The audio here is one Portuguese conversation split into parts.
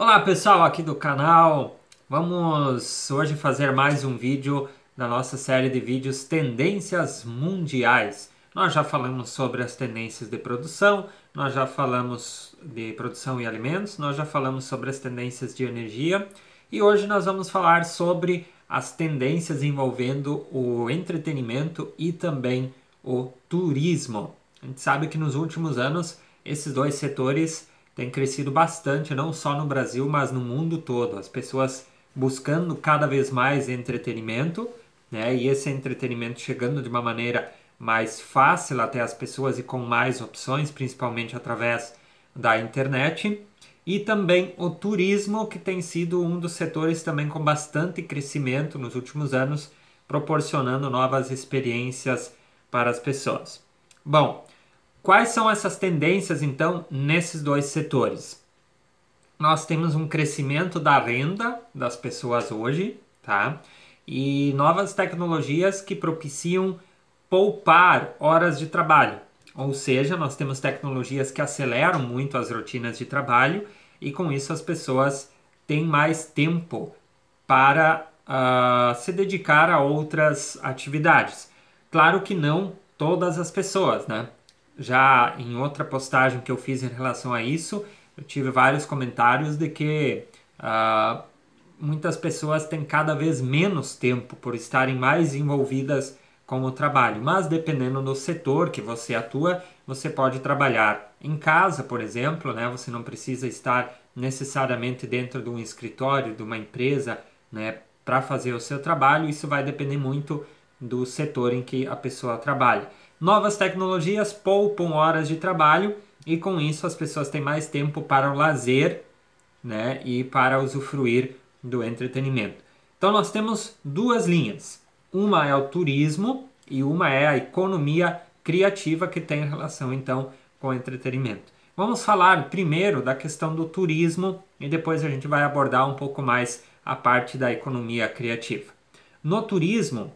Olá pessoal aqui do canal, vamos hoje fazer mais um vídeo da nossa série de vídeos Tendências Mundiais. Nós já falamos sobre as tendências de produção, nós já falamos de produção e alimentos, nós já falamos sobre as tendências de energia e hoje nós vamos falar sobre as tendências envolvendo o entretenimento e também o turismo. A gente sabe que nos últimos anos esses dois setores tem crescido bastante, não só no Brasil, mas no mundo todo. As pessoas buscando cada vez mais entretenimento, né? E esse entretenimento chegando de uma maneira mais fácil até as pessoas e com mais opções, principalmente através da internet. E também o turismo, que tem sido um dos setores também com bastante crescimento nos últimos anos, proporcionando novas experiências para as pessoas. Bom, Quais são essas tendências, então, nesses dois setores? Nós temos um crescimento da renda das pessoas hoje, tá? E novas tecnologias que propiciam poupar horas de trabalho. Ou seja, nós temos tecnologias que aceleram muito as rotinas de trabalho e com isso as pessoas têm mais tempo para uh, se dedicar a outras atividades. Claro que não todas as pessoas, né? já em outra postagem que eu fiz em relação a isso, eu tive vários comentários de que uh, muitas pessoas têm cada vez menos tempo por estarem mais envolvidas com o trabalho, mas dependendo do setor que você atua, você pode trabalhar em casa, por exemplo, né? Você não precisa estar necessariamente dentro de um escritório, de uma empresa, né, para fazer o seu trabalho. Isso vai depender muito do setor em que a pessoa trabalha. Novas tecnologias poupam horas de trabalho e com isso as pessoas têm mais tempo para o lazer né, e para usufruir do entretenimento. Então nós temos duas linhas. Uma é o turismo e uma é a economia criativa que tem relação então com o entretenimento. Vamos falar primeiro da questão do turismo e depois a gente vai abordar um pouco mais a parte da economia criativa. No turismo,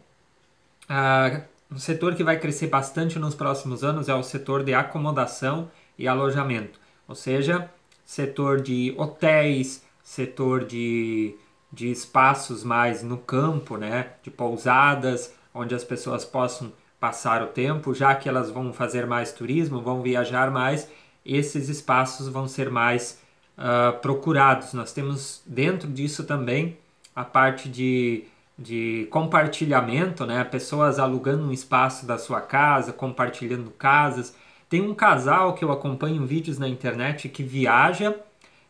ah, um setor que vai crescer bastante nos próximos anos é o setor de acomodação e alojamento, ou seja, setor de hotéis, setor de, de espaços mais no campo, né, de pousadas, onde as pessoas possam passar o tempo, já que elas vão fazer mais turismo, vão viajar mais, esses espaços vão ser mais uh, procurados. Nós temos dentro disso também a parte de de compartilhamento, né? Pessoas alugando um espaço da sua casa, compartilhando casas. Tem um casal que eu acompanho vídeos na internet que viaja,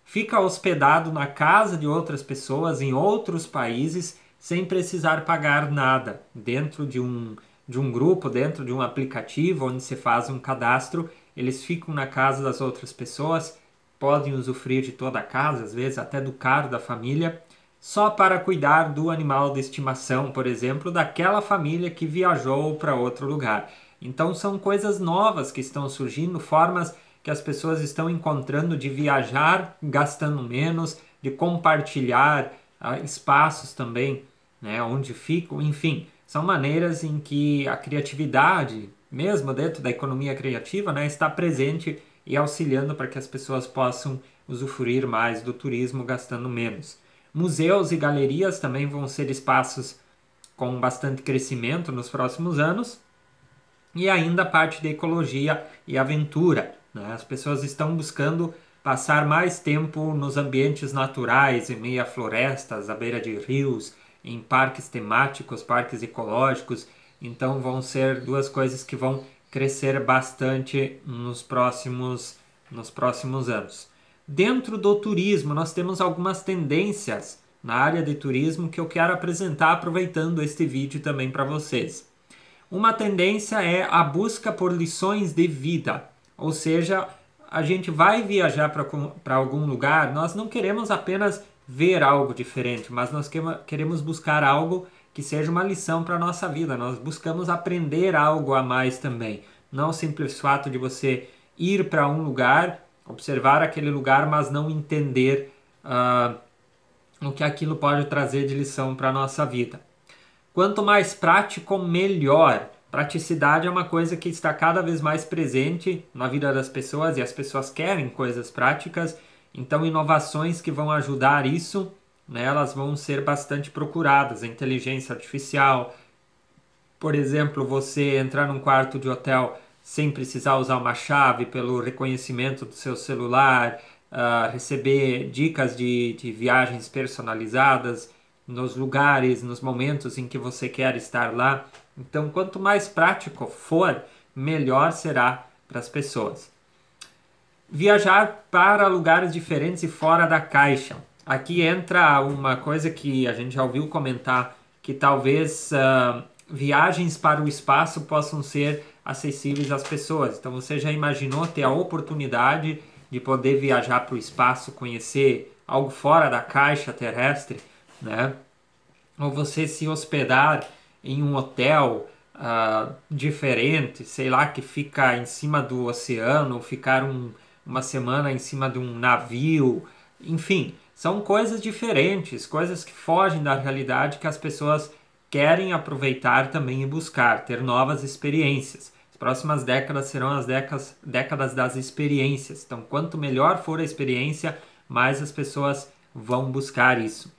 fica hospedado na casa de outras pessoas em outros países sem precisar pagar nada, dentro de um de um grupo, dentro de um aplicativo onde se faz um cadastro, eles ficam na casa das outras pessoas, podem usufruir de toda a casa, às vezes até do carro da família só para cuidar do animal de estimação, por exemplo, daquela família que viajou para outro lugar. Então são coisas novas que estão surgindo, formas que as pessoas estão encontrando de viajar gastando menos, de compartilhar ah, espaços também, né, onde ficam, enfim, são maneiras em que a criatividade, mesmo dentro da economia criativa, né, está presente e auxiliando para que as pessoas possam usufruir mais do turismo gastando menos. Museus e galerias também vão ser espaços com bastante crescimento nos próximos anos. E ainda a parte de ecologia e aventura. Né? As pessoas estão buscando passar mais tempo nos ambientes naturais, em meio a florestas, à beira de rios, em parques temáticos, parques ecológicos. Então vão ser duas coisas que vão crescer bastante nos próximos, nos próximos anos. Dentro do turismo, nós temos algumas tendências na área de turismo que eu quero apresentar aproveitando este vídeo também para vocês. Uma tendência é a busca por lições de vida, ou seja, a gente vai viajar para algum lugar, nós não queremos apenas ver algo diferente, mas nós que, queremos buscar algo que seja uma lição para a nossa vida. Nós buscamos aprender algo a mais também. Não o simples fato de você ir para um lugar observar aquele lugar, mas não entender uh, o que aquilo pode trazer de lição para a nossa vida. Quanto mais prático, melhor. Praticidade é uma coisa que está cada vez mais presente na vida das pessoas e as pessoas querem coisas práticas, então inovações que vão ajudar isso, né, elas vão ser bastante procuradas. inteligência artificial, por exemplo, você entrar num quarto de hotel sem precisar usar uma chave, pelo reconhecimento do seu celular, uh, receber dicas de, de viagens personalizadas nos lugares, nos momentos em que você quer estar lá. Então, quanto mais prático for, melhor será para as pessoas. Viajar para lugares diferentes e fora da caixa. Aqui entra uma coisa que a gente já ouviu comentar, que talvez uh, viagens para o espaço possam ser acessíveis às pessoas. Então você já imaginou ter a oportunidade de poder viajar para o espaço, conhecer algo fora da caixa terrestre, né? Ou você se hospedar em um hotel uh, diferente, sei lá, que fica em cima do oceano, ou ficar um, uma semana em cima de um navio, enfim, são coisas diferentes, coisas que fogem da realidade que as pessoas querem aproveitar também e buscar, ter novas experiências. As próximas décadas serão as décadas, décadas das experiências. Então, quanto melhor for a experiência, mais as pessoas vão buscar isso.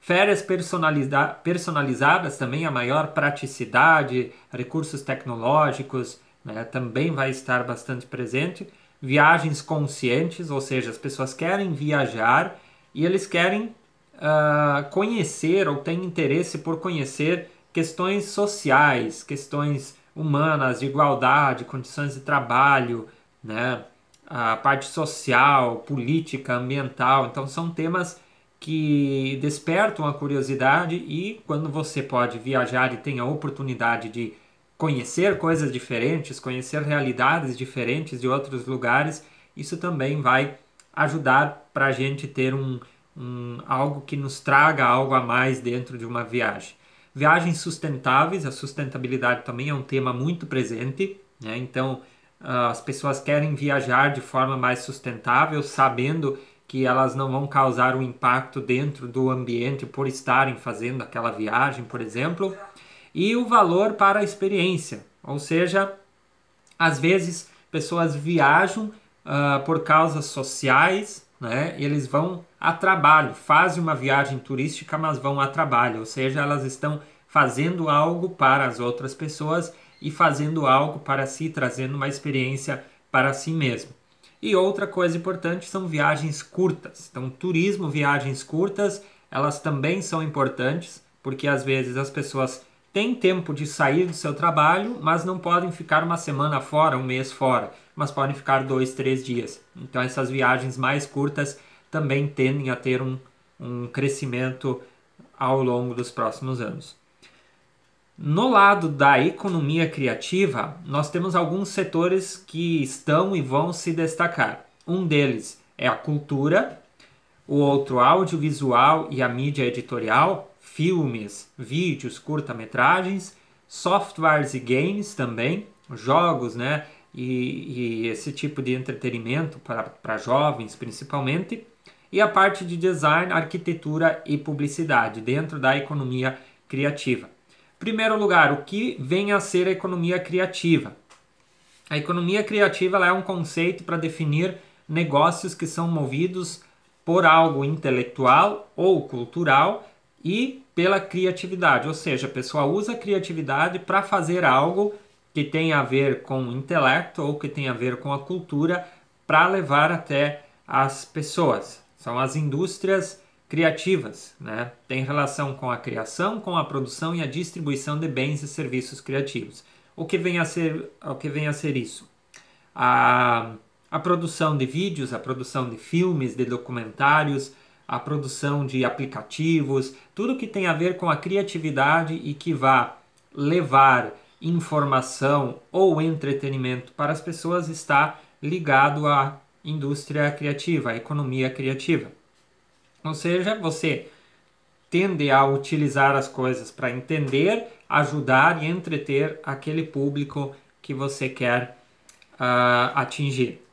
Férias personaliza personalizadas também, a maior praticidade, recursos tecnológicos, né, também vai estar bastante presente. Viagens conscientes, ou seja, as pessoas querem viajar e eles querem uh, conhecer ou tem interesse por conhecer questões sociais, questões humanas, de igualdade, condições de trabalho, né? a parte social, política, ambiental. Então são temas que despertam a curiosidade e quando você pode viajar e tem a oportunidade de conhecer coisas diferentes, conhecer realidades diferentes de outros lugares, isso também vai ajudar para a gente ter um um, algo que nos traga algo a mais dentro de uma viagem. Viagens sustentáveis, a sustentabilidade também é um tema muito presente, né? então ah, as pessoas querem viajar de forma mais sustentável, sabendo que elas não vão causar um impacto dentro do ambiente por estarem fazendo aquela viagem, por exemplo, e o valor para a experiência, ou seja, às vezes pessoas viajam uh, por causas sociais, né? Eles vão a trabalho, fazem uma viagem turística, mas vão a trabalho, ou seja, elas estão fazendo algo para as outras pessoas e fazendo algo para si, trazendo uma experiência para si mesmo. E outra coisa importante são viagens curtas. Então, turismo, viagens curtas, elas também são importantes, porque às vezes as pessoas têm tempo de sair do seu trabalho, mas não podem ficar uma semana fora, um mês fora, mas podem ficar dois, três dias. Então, essas viagens mais curtas também tendem a ter um, um crescimento ao longo dos próximos anos. No lado da economia criativa, nós temos alguns setores que estão e vão se destacar. Um deles é a cultura, o outro, audiovisual e a mídia editorial, filmes, vídeos, curta-metragens, softwares e games também, jogos, né? E, e esse tipo de entretenimento para jovens principalmente, e a parte de design, arquitetura e publicidade dentro da economia criativa. Primeiro lugar, o que vem a ser a economia criativa? A economia criativa é um conceito para definir negócios que são movidos por algo intelectual ou cultural e pela criatividade, ou seja, a pessoa usa a criatividade para fazer algo que tem a ver com o intelecto ou que tem a ver com a cultura para levar até as pessoas. São as indústrias criativas, né? Tem relação com a criação, com a produção e a distribuição de bens e serviços criativos. O que vem a ser, o que vem a ser isso? A, a produção de vídeos, a produção de filmes, de documentários, a produção de aplicativos, tudo que tem a ver com a criatividade e que vá levar informação ou entretenimento para as pessoas está ligado à indústria criativa, à economia criativa. Ou seja, você tende a utilizar as coisas para entender, ajudar e entreter aquele público que você quer uh, atingir.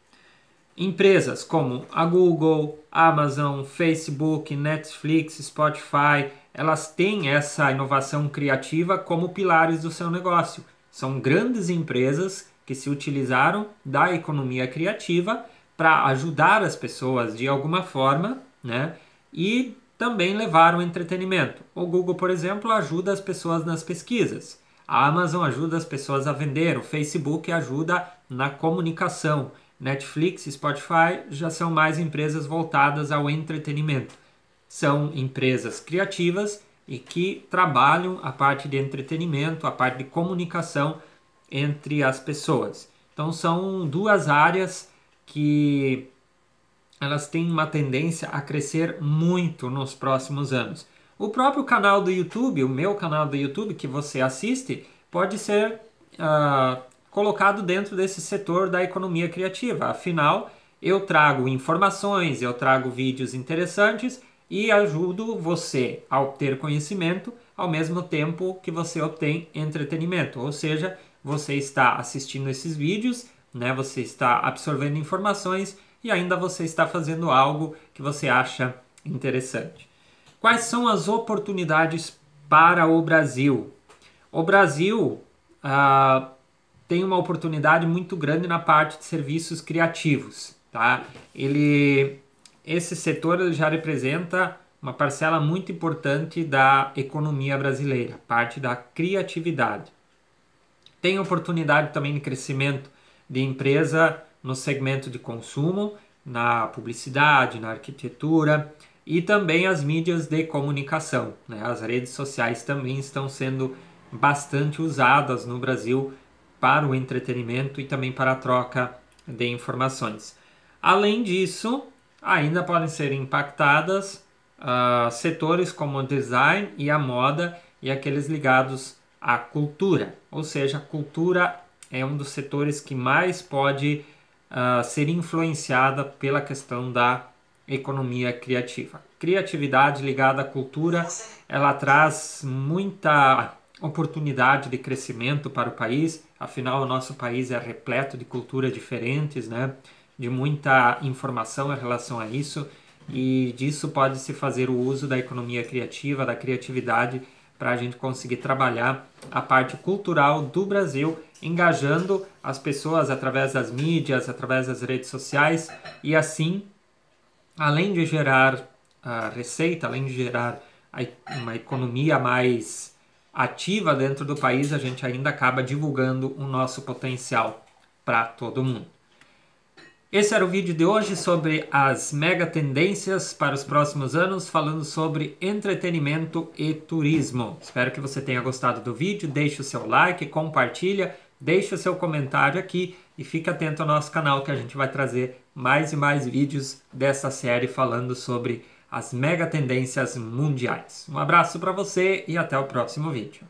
Empresas como a Google, Amazon, Facebook, Netflix, Spotify, elas têm essa inovação criativa como pilares do seu negócio. São grandes empresas que se utilizaram da economia criativa para ajudar as pessoas de alguma forma, né? E também levar o entretenimento. O Google, por exemplo, ajuda as pessoas nas pesquisas. A Amazon ajuda as pessoas a vender, o Facebook ajuda na comunicação. Netflix e Spotify já são mais empresas voltadas ao entretenimento. São empresas criativas e que trabalham a parte de entretenimento, a parte de comunicação entre as pessoas. Então são duas áreas que elas têm uma tendência a crescer muito nos próximos anos. O próprio canal do YouTube, o meu canal do YouTube que você assiste, pode ser uh, colocado dentro desse setor da economia criativa. Afinal, eu trago informações, eu trago vídeos interessantes e ajudo você a obter conhecimento ao mesmo tempo que você obtém entretenimento. Ou seja, você está assistindo esses vídeos, né? Você está absorvendo informações e ainda você está fazendo algo que você acha interessante. Quais são as oportunidades para o Brasil? O Brasil, ah, tem uma oportunidade muito grande na parte de serviços criativos, tá? Ele, esse setor já representa uma parcela muito importante da economia brasileira, parte da criatividade. Tem oportunidade também de crescimento de empresa no segmento de consumo, na publicidade, na arquitetura e também as mídias de comunicação. Né? As redes sociais também estão sendo bastante usadas no Brasil para o entretenimento e também para a troca de informações. Além disso, ainda podem ser impactadas uh, setores como o design e a moda e aqueles ligados à cultura. Ou seja, a cultura é um dos setores que mais pode uh, ser influenciada pela questão da economia criativa. Criatividade ligada à cultura, ela traz muita oportunidade de crescimento para o país, afinal, o nosso país é repleto de culturas diferentes, né? de muita informação em relação a isso, e disso pode se fazer o uso da economia criativa, da criatividade, para a gente conseguir trabalhar a parte cultural do Brasil, engajando as pessoas através das mídias, através das redes sociais, e assim, além de gerar a ah, receita, além de gerar uma economia mais ativa dentro do país, a gente ainda acaba divulgando o nosso potencial para todo mundo. Esse era o vídeo de hoje sobre as mega tendências para os próximos anos, falando sobre entretenimento e turismo. Espero que você tenha gostado do vídeo, deixe o seu like, compartilha, deixe o seu comentário aqui e fique atento ao nosso canal que a gente vai trazer mais e mais vídeos dessa série falando sobre as mega tendências mundiais. Um abraço para você e até o próximo vídeo.